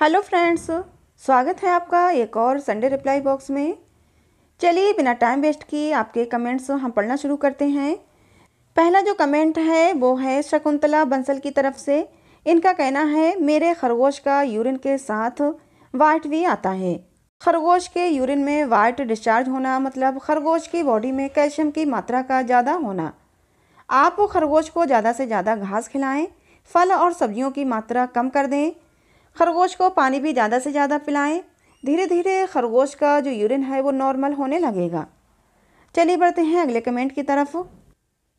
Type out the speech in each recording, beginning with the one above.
Hello friends स्वागत है आपका एक और संडे रिप्लाई बॉक्स में चलिए बिना टाइम वेस्ट किए आपके कमेंट्स हम पढ़ना शुरू करते हैं पहला जो कमेंट है वो है शकुंतला बंसल की तरफ से इनका कहना है मेरे खरगोश का यूरिन के साथ वाइट भी आता है खरगोश के यूरिन में वाइट डिस्चार्ज होना मतलब खरगोश की बॉडी में कैल्शियम की मात्रा का ज़्यादा होना आप खरगोश को ज़्यादा से ज़्यादा घास खिलाएं फल और सब्जियों की मात्रा कम कर दें खरगोश को पानी भी ज़्यादा से ज़्यादा पिलाएं धीरे धीरे खरगोश का जो यूरिन है वो नॉर्मल होने लगेगा चलिए बढ़ते हैं अगले कमेंट की तरफ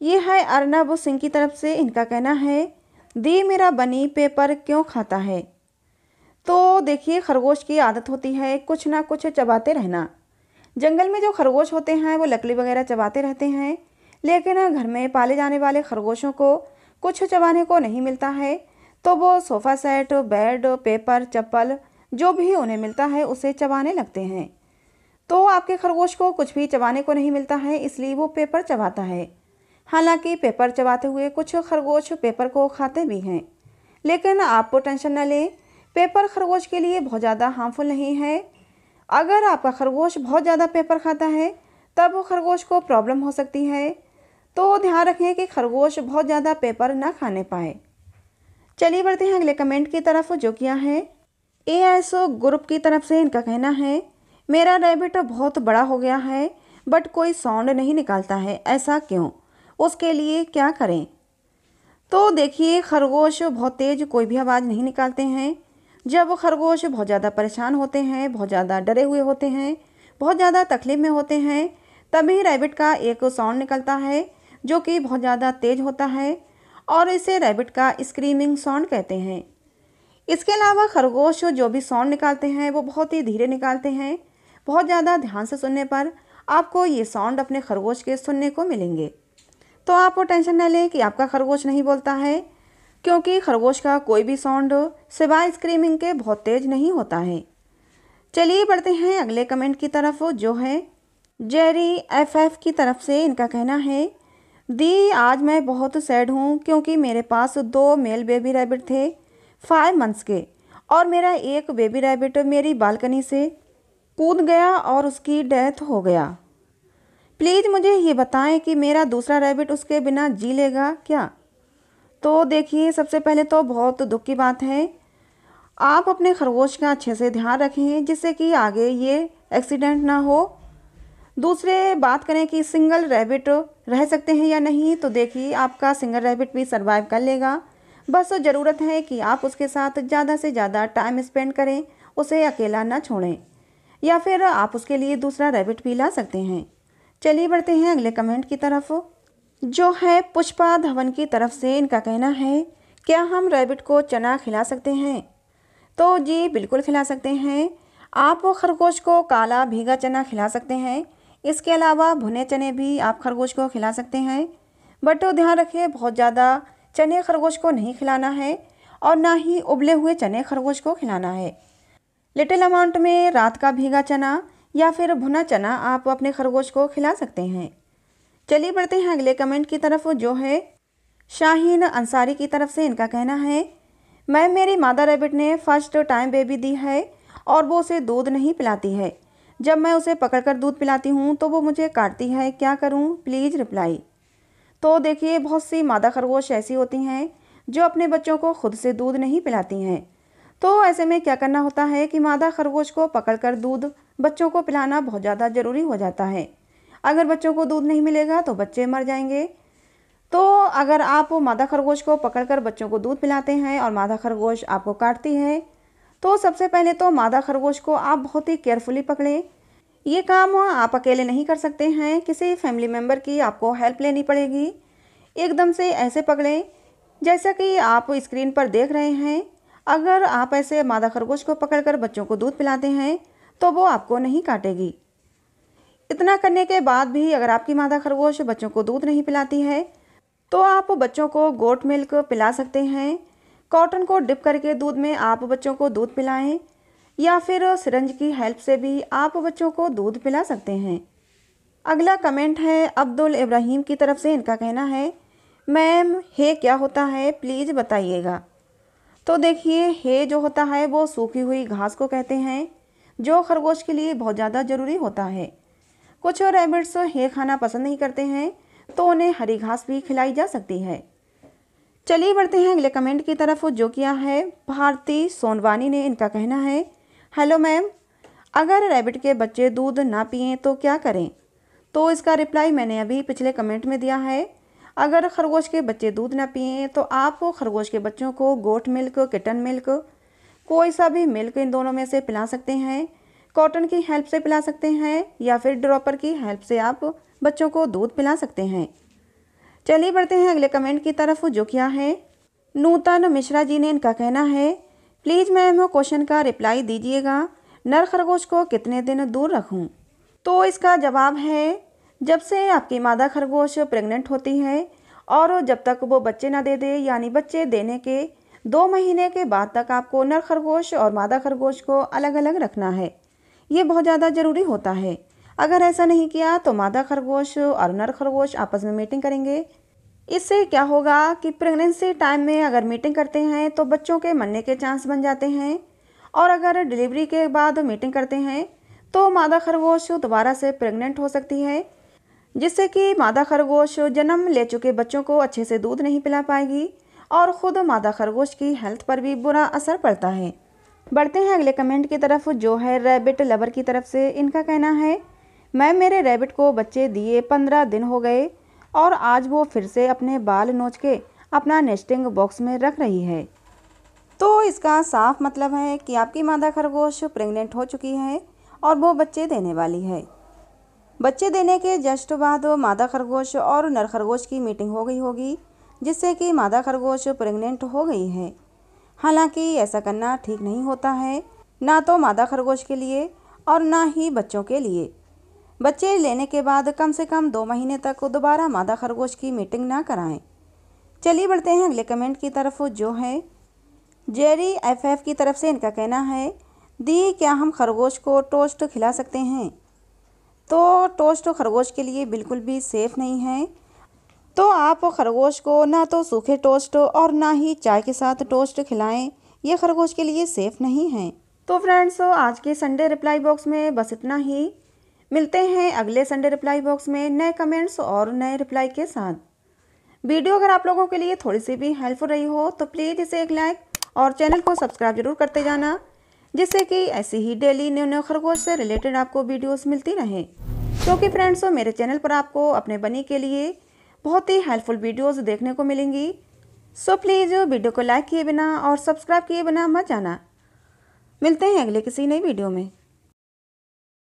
ये है अर्नब सिंह की तरफ से इनका कहना है दी मेरा बनी पेपर क्यों खाता है तो देखिए खरगोश की आदत होती है कुछ ना कुछ चबाते रहना जंगल में जो खरगोश होते हैं वो लकड़ी वगैरह चबाते रहते हैं लेकिन घर में पाले जाने वाले खरगोशों को कुछ चबाने को नहीं मिलता है तो वो सोफ़ा सेट बेड पेपर चप्पल जो भी उन्हें मिलता है उसे चबाने लगते हैं तो आपके खरगोश को कुछ भी चबाने को नहीं मिलता है इसलिए वो पेपर चबाता है हालांकि पेपर चबाते हुए कुछ खरगोश पेपर को खाते भी हैं लेकिन आपको टेंशन न लें पेपर खरगोश के लिए बहुत ज़्यादा हार्मफुल नहीं है अगर आपका खरगोश बहुत ज़्यादा पेपर खाता है तब खरगोश को प्रॉब्लम हो सकती है तो ध्यान रखें कि खरगोश बहुत ज़्यादा पेपर ना खाने पाए चलिए बढ़ते हैं अगले कमेंट की तरफ जो किया है ए ग्रुप की तरफ से इनका कहना है मेरा रैबिट बहुत बड़ा हो गया है बट कोई साउंड नहीं निकालता है ऐसा क्यों उसके लिए क्या करें तो देखिए खरगोश बहुत तेज़ कोई भी आवाज़ नहीं निकालते हैं जब खरगोश बहुत ज़्यादा परेशान होते हैं बहुत ज़्यादा डरे हुए होते हैं बहुत ज़्यादा तकलीफ़ में होते हैं तभी रैबिट का एक साउंड निकलता है जो कि बहुत ज़्यादा तेज़ होता है और इसे रैबिट का स्क्रीमिंग साउंड कहते हैं इसके अलावा खरगोश जो भी साउंड निकालते हैं वो बहुत ही धीरे निकालते हैं बहुत ज़्यादा ध्यान से सुनने पर आपको ये साउंड अपने खरगोश के सुनने को मिलेंगे तो आप वो टेंशन न लें कि आपका खरगोश नहीं बोलता है क्योंकि खरगोश का कोई भी साउंड सिवाय स्क्रीमिंग के बहुत तेज नहीं होता है चलिए बढ़ते हैं अगले कमेंट की तरफ जो है जेरी एफ एफ की तरफ से इनका कहना है दी आज मैं बहुत सैड हूँ क्योंकि मेरे पास दो मेल बेबी रैबिट थे फाइव मंथ्स के और मेरा एक बेबी रैबिट मेरी बालकनी से कूद गया और उसकी डेथ हो गया प्लीज़ मुझे ये बताएं कि मेरा दूसरा रैबिट उसके बिना जी लेगा क्या तो देखिए सबसे पहले तो बहुत दुख की बात है आप अपने खरगोश का अच्छे से ध्यान रखें जिससे कि आगे ये एक्सीडेंट ना हो दूसरे बात करें कि सिंगल रैबिट रह सकते हैं या नहीं तो देखिए आपका सिंगर रैबिट भी सर्वाइव कर लेगा बस ज़रूरत है कि आप उसके साथ ज़्यादा से ज़्यादा टाइम स्पेंड करें उसे अकेला ना छोड़ें या फिर आप उसके लिए दूसरा रैबिट भी ला सकते हैं चलिए बढ़ते हैं अगले कमेंट की तरफ जो है पुष्पा धवन की तरफ से इनका कहना है क्या हम रैबिट को चना खिला सकते हैं तो जी बिल्कुल खिला सकते हैं आप खरगोश को काला भीगा चना खिला सकते हैं इसके अलावा भुने चने भी आप खरगोश को खिला सकते हैं बट तो ध्यान रखें बहुत ज़्यादा चने खरगोश को नहीं खिलाना है और ना ही उबले हुए चने खरगोश को खिलाना है लिटिल अमाउंट में रात का भीगा चना या फिर भुना चना आप अपने खरगोश को खिला सकते हैं चलिए बढ़ते हैं अगले कमेंट की तरफ जो है शाहीन अंसारी की तरफ से इनका कहना है मैम मेरी मादा रैबिट ने फर्स्ट टाइम बेबी दी है और वो उसे दूध नहीं पिलाती है जब मैं उसे पकड़कर दूध पिलाती हूँ तो वो मुझे काटती है क्या करूँ प्लीज़ रिप्लाई तो देखिए बहुत सी मादा खरगोश ऐसी होती हैं जो अपने बच्चों को खुद से दूध नहीं पिलाती हैं तो ऐसे में क्या करना होता है कि मादा खरगोश को पकड़कर दूध बच्चों को पिलाना बहुत ज़्यादा ज़रूरी हो जाता है अगर बच्चों को दूध नहीं मिलेगा तो बच्चे मर जाएंगे तो अगर आप मादा खरगोश को पकड़कर बच्चों को दूध पिलाते हैं और मादा खरगोश आपको काटती है तो सबसे पहले तो मादा खरगोश को आप बहुत ही केयरफुली पकड़ें ये काम आप अकेले नहीं कर सकते हैं किसी फैमिली मेम्बर की आपको हेल्प लेनी पड़ेगी एकदम से ऐसे पकड़ें जैसा कि आप स्क्रीन पर देख रहे हैं अगर आप ऐसे मादा खरगोश को पकड़कर बच्चों को दूध पिलाते हैं तो वो आपको नहीं काटेगी इतना करने के बाद भी अगर आपकी मादा खरगोश बच्चों को दूध नहीं पिलाती है तो आप बच्चों को गोट मिल्क पिला सकते हैं कॉटन को डिप करके दूध में आप बच्चों को दूध पिलाएं या फिर सिरंज की हेल्प से भी आप बच्चों को दूध पिला सकते हैं अगला कमेंट है अब्दुल इब्राहिम की तरफ से इनका कहना है मैम हे क्या होता है प्लीज़ बताइएगा तो देखिए हे जो होता है वो सूखी हुई घास को कहते हैं जो खरगोश के लिए बहुत ज़्यादा ज़रूरी होता है कुछ रेबिट्स हे खाना पसंद नहीं करते हैं तो उन्हें हरी घास भी खिलाई जा सकती है चलिए बढ़ते हैं अगले कमेंट की तरफ जो किया है भारती सोनवानी ने इनका कहना है हेलो मैम अगर रैबिट के बच्चे दूध ना पिए तो क्या करें तो इसका रिप्लाई मैंने अभी पिछले कमेंट में दिया है अगर खरगोश के बच्चे दूध ना पिए तो आप खरगोश के बच्चों को गोट मिल्क किटन मिल्क कोई सा भी मिल्क इन दोनों में से पिला सकते हैं कॉटन की हेल्प से पिला सकते हैं या फिर ड्रॉपर की हेल्प से आप बच्चों को दूध पिला सकते हैं चलिए बढ़ते हैं अगले कमेंट की तरफ जो क्या है नूतन मिश्रा जी ने इनका कहना है प्लीज़ मैम क्वेश्चन का रिप्लाई दीजिएगा नर खरगोश को कितने दिन दूर रखूं? तो इसका जवाब है जब से आपकी मादा खरगोश प्रेग्नेंट होती है और जब तक वो बच्चे ना दे दे यानी बच्चे देने के दो महीने के बाद तक आपको नर खरगोश और मादा खरगोश को अलग अलग रखना है ये बहुत ज़्यादा ज़रूरी होता है अगर ऐसा नहीं किया तो मादा खरगोश और नर खरगोश आपस में मीटिंग करेंगे इससे क्या होगा कि प्रेगनेंसी टाइम में अगर मीटिंग करते हैं तो बच्चों के मरने के चांस बन जाते हैं और अगर डिलीवरी के बाद मीटिंग करते हैं तो मादा खरगोश दोबारा से प्रेग्नेंट हो सकती है जिससे कि मादा खरगोश जन्म ले चुके बच्चों को अच्छे से दूध नहीं पिला पाएगी और ख़ुद मादा खरगोश की हेल्थ पर भी बुरा असर पड़ता है बढ़ते हैं अगले कमेंट की तरफ जो है रैबिट लवर की तरफ से इनका कहना है मैं मेरे रैबिट को बच्चे दिए पंद्रह दिन हो गए और आज वो फिर से अपने बाल नोच के अपना नेस्टिंग बॉक्स में रख रही है तो इसका साफ मतलब है कि आपकी मादा खरगोश प्रेग्नेंट हो चुकी है और वो बच्चे देने वाली है बच्चे देने के जस्ट बाद मादा खरगोश और नर खरगोश की मीटिंग हो गई होगी जिससे कि मादा खरगोश प्रेग्नेंट हो गई है हालांकि ऐसा करना ठीक नहीं होता है ना तो मादा खरगोश के लिए और ना ही बच्चों के लिए बच्चे लेने के बाद कम से कम दो महीने तक दोबारा मादा खरगोश की मीटिंग ना कराएं चलिए बढ़ते हैं अगले कमेंट की तरफ जो है जेरी एफएफ की तरफ से इनका कहना है दी क्या हम खरगोश को टोस्ट खिला सकते हैं तो टोस्ट खरगोश के लिए बिल्कुल भी सेफ़ नहीं है तो आप खरगोश को ना तो सूखे टोस्ट और ना ही चाय के साथ टोस्ट खिलाएं ये खरगोश के लिए सेफ़ नहीं है तो फ्रेंड्स आज के संडे रिप्लाई बॉक्स में बस इतना ही मिलते हैं अगले संडे रिप्लाई बॉक्स में नए कमेंट्स और नए रिप्लाई के साथ वीडियो अगर आप लोगों के लिए थोड़ी सी भी हेल्पफुल रही हो तो प्लीज़ इसे एक लाइक और चैनल को सब्सक्राइब जरूर करते जाना जिससे कि ऐसी ही डेली न्यू न्यू खरगोश से रिलेटेड आपको वीडियोस मिलती रहें क्योंकि तो फ्रेंड्स मेरे चैनल पर आपको अपने बनी के लिए बहुत ही हेल्पफुल वीडियोस देखने को मिलेंगी सो प्लीज़ वीडियो को लाइक किए बिना और सब्सक्राइब किए बिना मत जाना मिलते हैं अगले किसी नई वीडियो में